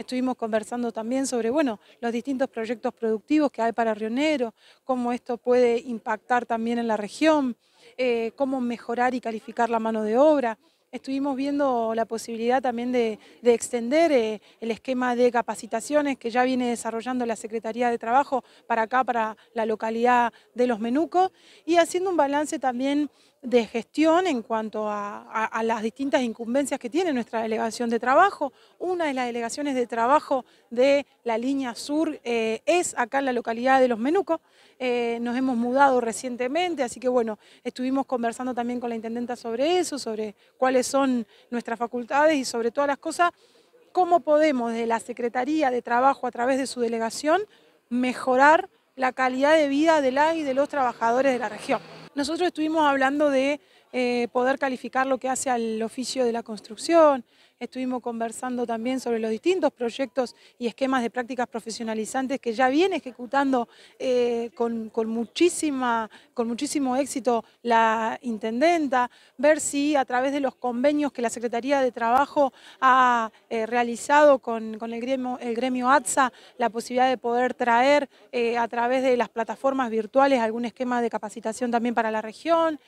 Estuvimos conversando también sobre bueno, los distintos proyectos productivos que hay para Rionero, cómo esto puede impactar también en la región, eh, cómo mejorar y calificar la mano de obra. Estuvimos viendo la posibilidad también de, extender eh, el esquema de capacitaciones que ya viene desarrollando la Secretaría de Trabajo para acá, para la localidad de Los Menucos, y haciendo un balance también de gestión en cuanto a, las distintas incumbencias que tiene nuestra delegación de trabajo. Una de las delegaciones de trabajo de la línea sur eh, es acá en la localidad de Los Menucos. Eh, nos hemos mudado recientemente, así que bueno, estuvimos conversando también con la intendenta sobre eso, sobre cuáles son nuestras facultades y sobre todas las cosas, cómo podemos de la Secretaría de Trabajo a través de su delegación mejorar la calidad de vida de la y de los trabajadores de la región. Nosotros estuvimos hablando de eh, poder calificar lo que hace al oficio de la construcción. Estuvimos conversando también sobre los distintos proyectos y esquemas de prácticas profesionalizantes que ya viene ejecutando eh, con, con, muchísimo éxito la intendenta, ver si a través de los convenios que la Secretaría de Trabajo ha eh, realizado con, el, gremio, el gremio ATSA, la posibilidad de poder traer a través de las plataformas virtuales algún esquema de capacitación también para la región,